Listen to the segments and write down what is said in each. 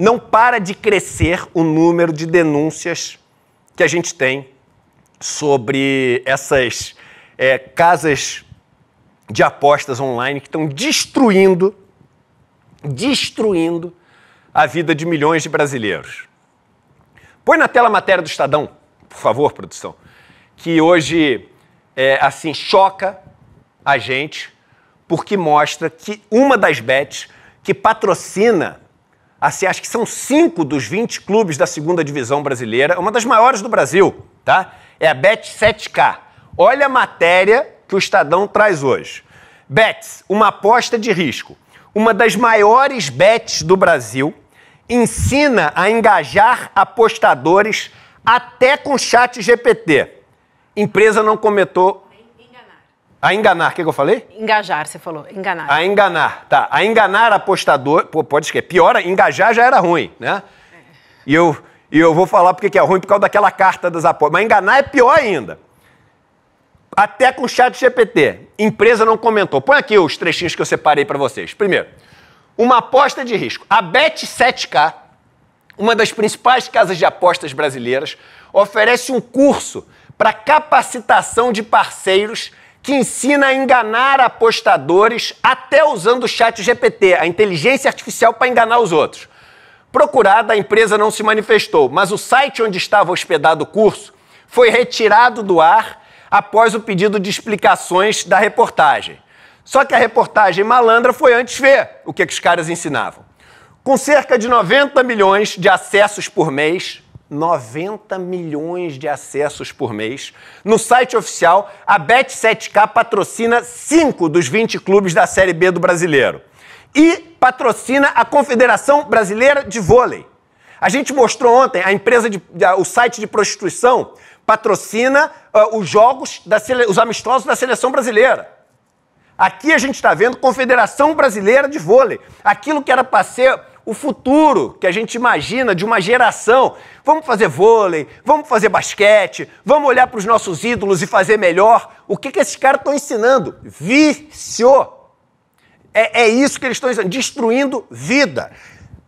não para de crescer o número de denúncias que a gente tem sobre essas é, casas de apostas online que estão destruindo, destruindo a vida de milhões de brasileiros. Põe na tela a matéria do Estadão, por favor, produção, que hoje é, assim choca a gente porque mostra que uma das bets que patrocina assim, acho que são cinco dos 20 clubes da segunda divisão brasileira, uma das maiores do Brasil, tá? É a Bet7K. Olha a matéria que o Estadão traz hoje. Bets, uma aposta de risco. Uma das maiores bets do Brasil ensina a engajar apostadores até com chat GPT. Empresa não cometou a enganar, o que, que eu falei? Engajar, você falou. Enganar. A enganar, tá. A enganar apostador. Pô, pode esquecer. Pior, engajar já era ruim, né? É. E eu, e eu vou falar porque é ruim por causa daquela carta das apostas. Mas enganar é pior ainda. Até com o chat GPT. Empresa não comentou. Põe aqui os trechinhos que eu separei para vocês. Primeiro, uma aposta de risco. A Bet7K, uma das principais casas de apostas brasileiras, oferece um curso para capacitação de parceiros que ensina a enganar apostadores até usando o chat GPT, a inteligência artificial para enganar os outros. Procurada, a empresa não se manifestou, mas o site onde estava hospedado o curso foi retirado do ar após o pedido de explicações da reportagem. Só que a reportagem malandra foi antes ver o que, é que os caras ensinavam. Com cerca de 90 milhões de acessos por mês, 90 milhões de acessos por mês. No site oficial, a Bet7k patrocina 5 dos 20 clubes da Série B do Brasileiro. E patrocina a Confederação Brasileira de Vôlei. A gente mostrou ontem a empresa de, o site de prostituição patrocina uh, os jogos sele... os amistosos da seleção brasileira. Aqui a gente está vendo Confederação Brasileira de Vôlei. Aquilo que era para ser o futuro que a gente imagina de uma geração. Vamos fazer vôlei, vamos fazer basquete, vamos olhar para os nossos ídolos e fazer melhor. O que, que esses caras estão ensinando? Vício. É, é isso que eles estão ensinando, destruindo vida.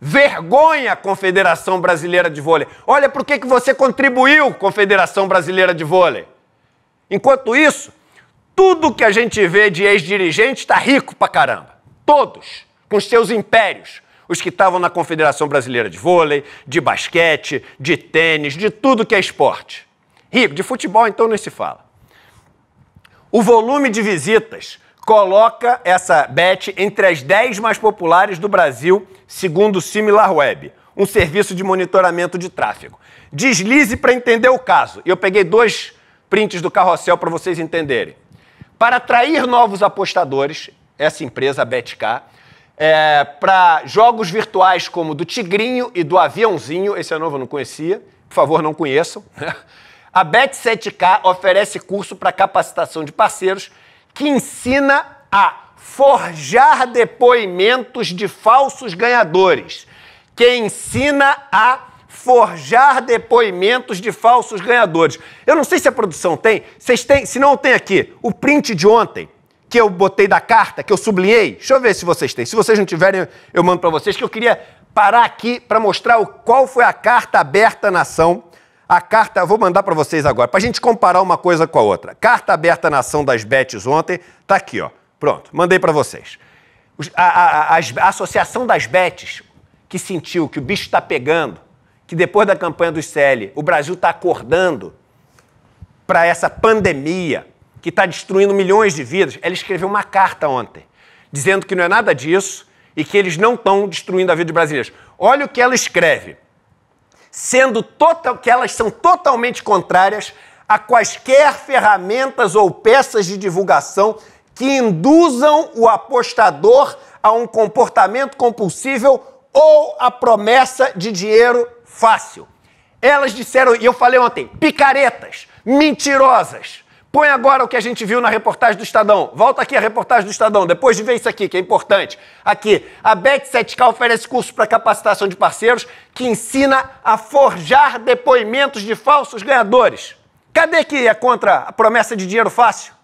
Vergonha Confederação Brasileira de Vôlei. Olha para o que, que você contribuiu, Confederação Brasileira de Vôlei. Enquanto isso, tudo que a gente vê de ex-dirigente está rico pra caramba. Todos. Com seus impérios, os que estavam na Confederação Brasileira de Vôlei, de basquete, de tênis, de tudo que é esporte. Rico, de futebol então nem se fala. O volume de visitas coloca essa bet entre as 10 mais populares do Brasil, segundo o SimilarWeb, um serviço de monitoramento de tráfego. Deslize para entender o caso. Eu peguei dois prints do carrossel para vocês entenderem. Para atrair novos apostadores, essa empresa, a BetK, é, para jogos virtuais como do Tigrinho e do Aviãozinho. Esse é novo, eu não conhecia. Por favor, não conheçam. A Bet7K oferece curso para capacitação de parceiros que ensina a forjar depoimentos de falsos ganhadores. Que ensina a forjar depoimentos de falsos ganhadores. Eu não sei se a produção tem, vocês têm, se não tem aqui, o print de ontem que eu botei da carta, que eu sublinhei? Deixa eu ver se vocês têm. Se vocês não tiverem, eu mando para vocês, que eu queria parar aqui para mostrar o, qual foi a carta aberta nação. ação. a carta, eu vou mandar para vocês agora, para a gente comparar uma coisa com a outra. Carta aberta nação ação das Betes ontem, tá aqui, ó. Pronto, mandei para vocês. A, a, a, Associação das Betes, que sentiu que o bicho está pegando, que depois da campanha do CL, o Brasil está acordando para essa pandemia, que está destruindo milhões de vidas, ela escreveu uma carta ontem, dizendo que não é nada disso e que eles não estão destruindo a vida de brasileiros. Olha o que ela escreve. Sendo total, que elas são totalmente contrárias a quaisquer ferramentas ou peças de divulgação que induzam o apostador a um comportamento compulsível ou a promessa de dinheiro fácil. Elas disseram, e eu falei ontem, picaretas, mentirosas. Põe agora o que a gente viu na reportagem do Estadão. Volta aqui a reportagem do Estadão, depois de ver isso aqui, que é importante. Aqui, a Bet7K oferece curso para capacitação de parceiros que ensina a forjar depoimentos de falsos ganhadores. Cadê que é contra a promessa de dinheiro fácil?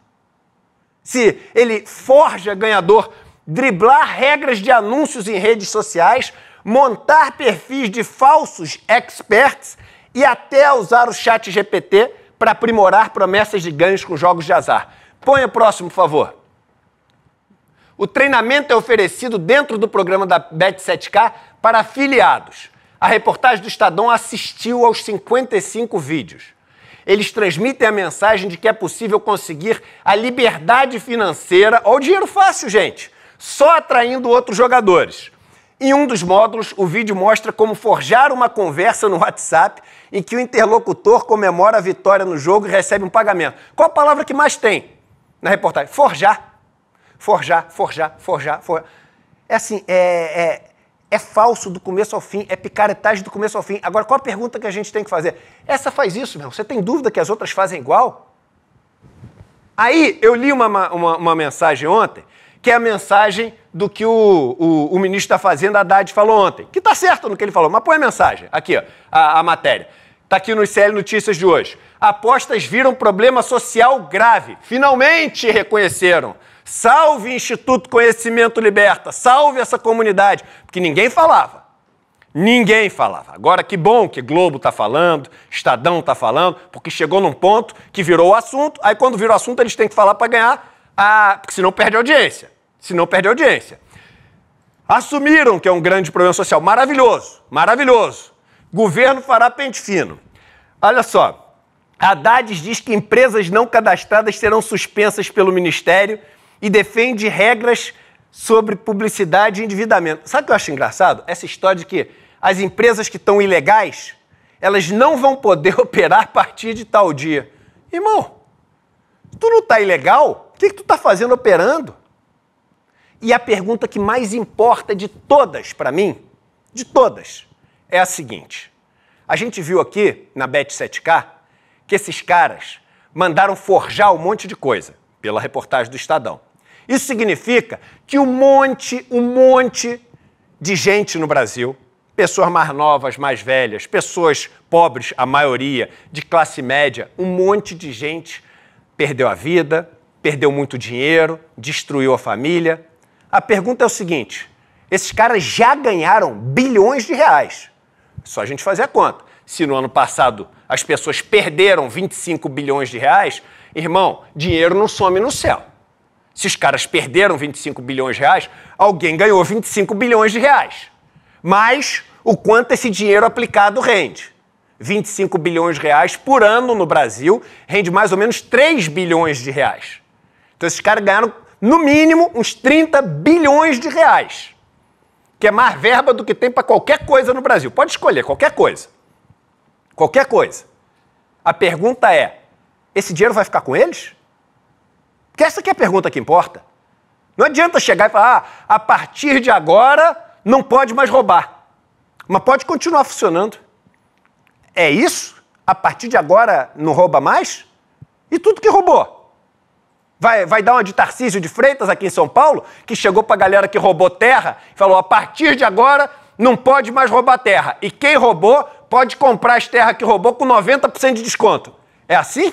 Se ele forja ganhador, driblar regras de anúncios em redes sociais, montar perfis de falsos experts e até usar o chat GPT para aprimorar promessas de ganhos com jogos de azar. Põe o próximo, por favor. O treinamento é oferecido dentro do programa da Bet7K para afiliados. A reportagem do Estadão assistiu aos 55 vídeos. Eles transmitem a mensagem de que é possível conseguir a liberdade financeira ou dinheiro fácil, gente, só atraindo outros jogadores. Em um dos módulos, o vídeo mostra como forjar uma conversa no WhatsApp em que o interlocutor comemora a vitória no jogo e recebe um pagamento. Qual a palavra que mais tem na reportagem? Forjar. Forjar, forjar, forjar, forjar. É assim, é, é, é falso do começo ao fim, é picaretagem do começo ao fim. Agora, qual a pergunta que a gente tem que fazer? Essa faz isso, meu. Você tem dúvida que as outras fazem igual? Aí, eu li uma, uma, uma mensagem ontem que é a mensagem do que o, o, o ministro da Fazenda Haddad falou ontem. Que está certo no que ele falou, mas põe a mensagem. Aqui, ó, a, a matéria. Está aqui no ICL Notícias de hoje. Apostas viram problema social grave. Finalmente reconheceram. Salve Instituto Conhecimento Liberta, salve essa comunidade, porque ninguém falava. Ninguém falava. Agora que bom que Globo está falando, Estadão está falando, porque chegou num ponto que virou o assunto. Aí quando virou o assunto, eles têm que falar para ganhar a. Ah, porque senão perde audiência. não perde audiência. Assumiram que é um grande problema social. Maravilhoso, maravilhoso. Governo fará pente fino. Olha só. Haddad diz que empresas não cadastradas serão suspensas pelo Ministério e defende regras sobre publicidade e endividamento. Sabe o que eu acho engraçado? Essa história de que as empresas que estão ilegais, elas não vão poder operar a partir de tal dia. Irmão, tu não está ilegal? que, que tu está fazendo operando? E a pergunta que mais importa de todas para mim, de todas, é a seguinte. A gente viu aqui na Bet7K que esses caras mandaram forjar um monte de coisa, pela reportagem do Estadão. Isso significa que um monte, um monte de gente no Brasil, pessoas mais novas, mais velhas, pessoas pobres, a maioria, de classe média, um monte de gente perdeu a vida, perdeu muito dinheiro, destruiu a família. A pergunta é o seguinte: esses caras já ganharam bilhões de reais. só a gente fazer a conta. Se no ano passado as pessoas perderam 25 bilhões de reais, irmão, dinheiro não some no céu. Se os caras perderam 25 bilhões de reais, alguém ganhou 25 bilhões de reais. Mas o quanto esse dinheiro aplicado rende? 25 bilhões de reais por ano no Brasil rende mais ou menos 3 bilhões de reais. Então esses caras ganharam, no mínimo, uns 30 bilhões de reais, que é mais verba do que tem para qualquer coisa no Brasil. Pode escolher, qualquer coisa. Qualquer coisa. A pergunta é: esse dinheiro vai ficar com eles? Porque essa é a pergunta que importa. Não adianta chegar e falar, ah, a partir de agora não pode mais roubar. Mas pode continuar funcionando. É isso? A partir de agora não rouba mais? E tudo que roubou? Vai, vai dar uma de Tarcísio de Freitas aqui em São Paulo, que chegou para a galera que roubou terra e falou: a partir de agora não pode mais roubar terra. E quem roubou pode comprar as terras que roubou com 90% de desconto. É assim?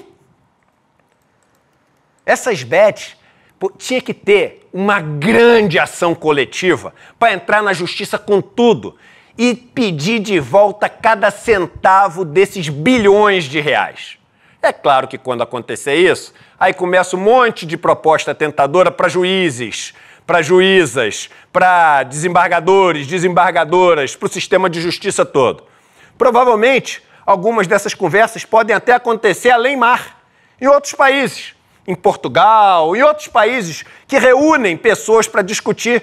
Essas bets pô, tinha que ter uma grande ação coletiva para entrar na justiça com tudo e pedir de volta cada centavo desses bilhões de reais. É claro que quando acontecer isso, aí começa um monte de proposta tentadora para juízes, para juízas, para desembargadores, desembargadoras, para o sistema de justiça todo. Provavelmente, algumas dessas conversas podem até acontecer além mar, em outros países, em Portugal, em outros países que reúnem pessoas para discutir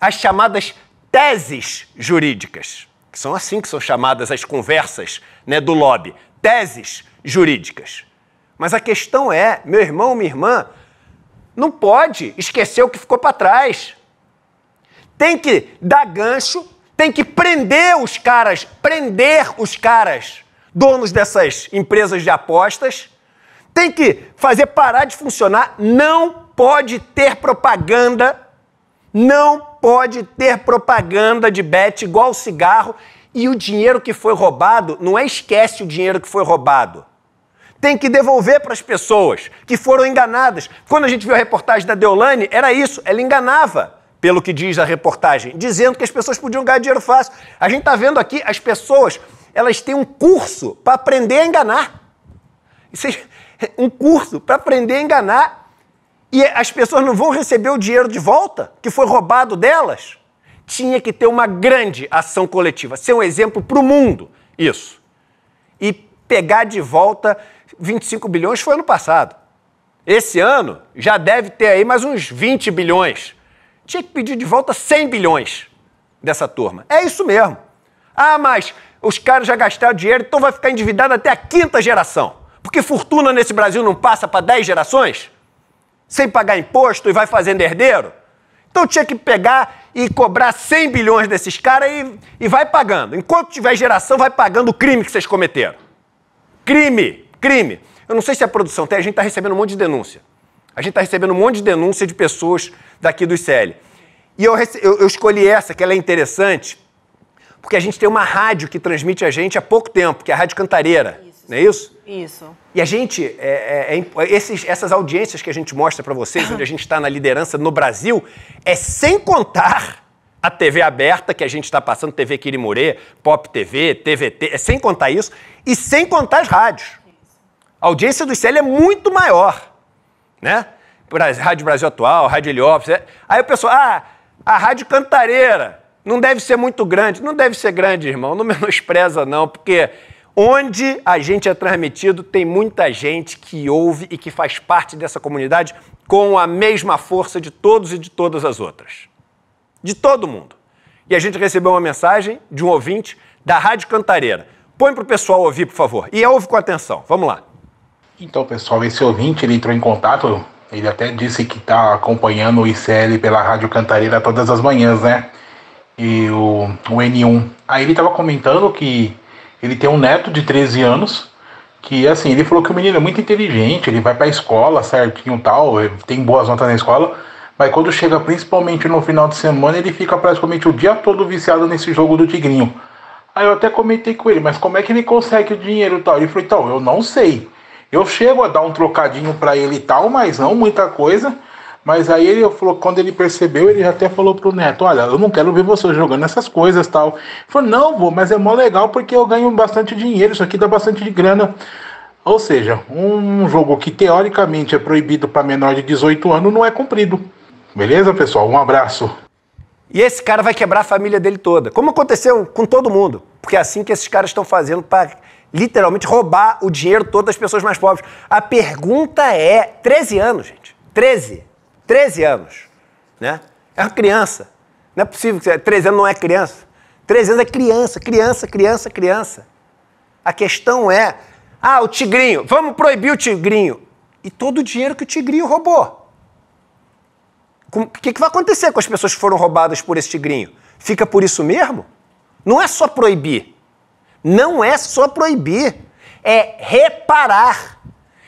as chamadas teses jurídicas, que são assim que são chamadas as conversas né, do lobby. Teses jurídicas. Mas a questão é, meu irmão, minha irmã, não pode esquecer o que ficou para trás. Tem que dar gancho, tem que prender os caras, prender os caras, donos dessas empresas de apostas, tem que fazer parar de funcionar, não pode ter propaganda, não pode ter propaganda de bet igual cigarro e o dinheiro que foi roubado, não é esquece o dinheiro que foi roubado tem que devolver para as pessoas que foram enganadas. Quando a gente viu a reportagem da Deolane, era isso, ela enganava, pelo que diz a reportagem, dizendo que as pessoas podiam ganhar dinheiro fácil. A gente está vendo aqui as pessoas, elas têm um curso para aprender a enganar. Um curso para aprender a enganar e as pessoas não vão receber o dinheiro de volta que foi roubado delas. Tinha que ter uma grande ação coletiva, ser é um exemplo para o mundo. Isso. E pegar de volta 25 bilhões foi ano passado. Esse ano já deve ter aí mais uns 20 bilhões. Tinha que pedir de volta 100 bilhões dessa turma. É isso mesmo. Ah, mas os caras já gastaram dinheiro, então vai ficar endividado até a quinta geração. Porque fortuna nesse Brasil não passa para 10 gerações? Sem pagar imposto e vai fazendo herdeiro? Então tinha que pegar e cobrar 100 bilhões desses caras e, e vai pagando. Enquanto tiver geração, vai pagando o crime que vocês cometeram. Crime! Crime! Eu não sei se a é produção tem, a gente está recebendo um monte de denúncia. A gente está recebendo um monte de denúncia de pessoas daqui do ICL. E eu, eu, eu escolhi essa, que ela é interessante, porque a gente tem uma rádio que transmite a gente há pouco tempo, que é a Rádio Cantareira. Isso. Não é isso? Isso. E a gente, é, é, é, esses, essas audiências que a gente mostra para vocês, onde a gente está na liderança no Brasil, é sem contar a TV aberta que a gente está passando, TV Quirimurê, Pop TV, TVT, é sem contar isso, e sem contar as rádios. A audiência do ICL é muito maior, né? Rádio Brasil Atual, Rádio Heliópolis. É... Aí o pessoal, ah, a Rádio Cantareira não deve ser muito grande. Não deve ser grande, irmão, não menospreza não, porque onde a gente é transmitido tem muita gente que ouve e que faz parte dessa comunidade com a mesma força de todos e de todas as outras de todo mundo. E a gente recebeu uma mensagem de um ouvinte da Rádio Cantareira. Põe para o pessoal ouvir, por favor. E ouve com atenção. Vamos lá. Então, pessoal, esse ouvinte ele entrou em contato. Ele até disse que está acompanhando o ICL pela Rádio Cantareira todas as manhãs, né? E o, o N1. Aí ele estava comentando que ele tem um neto de 13 anos que assim, ele falou que o menino é muito inteligente, ele vai pra escola certinho tal, tem boas notas na escola, mas quando chega principalmente no final de semana, ele fica praticamente o dia todo viciado nesse jogo do Tigrinho. Aí eu até comentei com ele, mas como é que ele consegue o dinheiro e tal? Ele falou, então, eu não sei. Eu chego a dar um trocadinho para ele e tal, mas não muita coisa. Mas aí ele falou, quando ele percebeu, ele até falou pro Neto, olha, eu não quero ver você jogando essas coisas tal. Ele falou, não, vou, mas é mó legal porque eu ganho bastante dinheiro, isso aqui dá bastante de grana. Ou seja, um jogo que teoricamente é proibido para menor de 18 anos não é cumprido. Beleza, pessoal? Um abraço. E esse cara vai quebrar a família dele toda, como aconteceu com todo mundo, porque é assim que esses caras estão fazendo para literalmente roubar o dinheiro todo das pessoas mais pobres. A pergunta é: 13 anos, gente. 13. 13 anos. Né? É uma criança. Não é possível que 13 anos não é criança. 13 anos é criança, criança, criança, criança. A questão é: ah, o tigrinho, vamos proibir o tigrinho. E todo o dinheiro que o tigrinho roubou. O que, que vai acontecer com as pessoas que foram roubadas por esse tigrinho? Fica por isso mesmo? Não é só proibir. Não é só proibir. É reparar.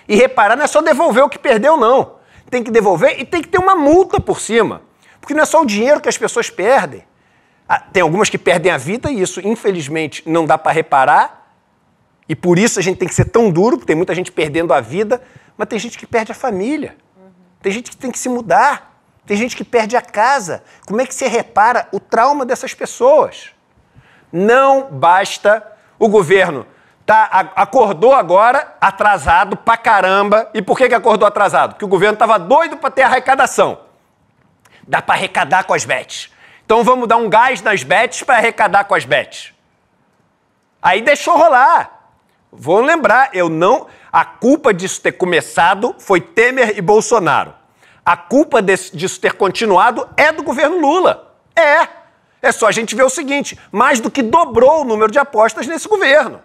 E reparar não é só devolver o que perdeu, não. Tem que devolver e tem que ter uma multa por cima. Porque não é só o dinheiro que as pessoas perdem. Ah, tem algumas que perdem a vida e isso, infelizmente, não dá para reparar. E por isso a gente tem que ser tão duro, porque tem muita gente perdendo a vida, mas tem gente que perde a família. Tem gente que tem que se mudar. Tem gente que perde a casa. Como é que você repara o trauma dessas pessoas? Não basta o governo tá acordou agora atrasado pra caramba. E por que, que acordou atrasado? Porque o governo estava doido para ter arrecadação. Dá para arrecadar com as bets. Então vamos dar um gás nas bets para arrecadar com as bets. Aí deixou rolar. Vou lembrar, eu não. A culpa disso ter começado foi Temer e Bolsonaro. A culpa desse, disso ter continuado é do governo Lula. É. É só a gente ver o seguinte: mais do que dobrou o número de apostas nesse governo.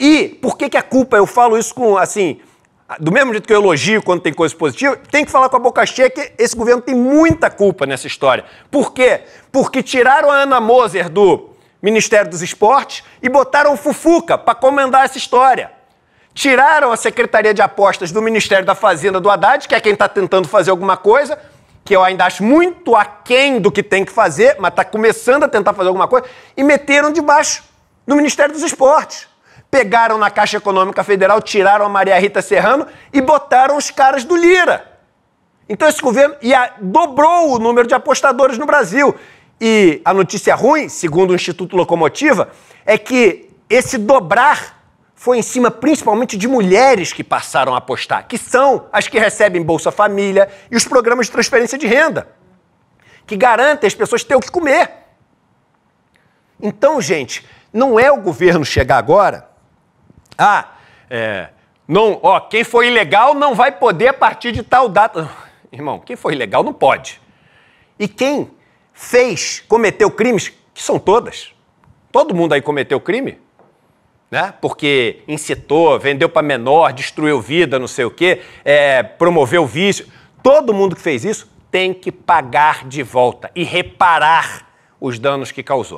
E por que, que a culpa, eu falo isso com, assim, do mesmo jeito que eu elogio quando tem coisa positiva, tem que falar com a boca cheia que esse governo tem muita culpa nessa história. Por quê? Porque tiraram a Ana Moser do Ministério dos Esportes e botaram o Fufuca para comandar essa história tiraram a Secretaria de Apostas do Ministério da Fazenda do Haddad, que é quem está tentando fazer alguma coisa, que eu ainda acho muito aquém do que tem que fazer, mas está começando a tentar fazer alguma coisa, e meteram debaixo no Ministério dos Esportes. Pegaram na Caixa Econômica Federal, tiraram a Maria Rita Serrano e botaram os caras do Lira. Então esse governo e dobrou o número de apostadores no Brasil. E a notícia ruim, segundo o Instituto Locomotiva, é que esse dobrar foi em cima principalmente de mulheres que passaram a apostar, que são as que recebem Bolsa Família e os programas de transferência de renda, que garantem as pessoas ter o que comer. Então, gente, não é o governo chegar agora. Ah, é, não, ó, quem foi ilegal não vai poder a partir de tal data. Irmão, quem foi ilegal não pode. E quem fez, cometeu crimes, que são todas. Todo mundo aí cometeu crime, né? porque incitou, vendeu para menor, destruiu vida, não sei o quê, é, promoveu vício. Todo mundo que fez isso tem que pagar de volta e reparar os danos que causou.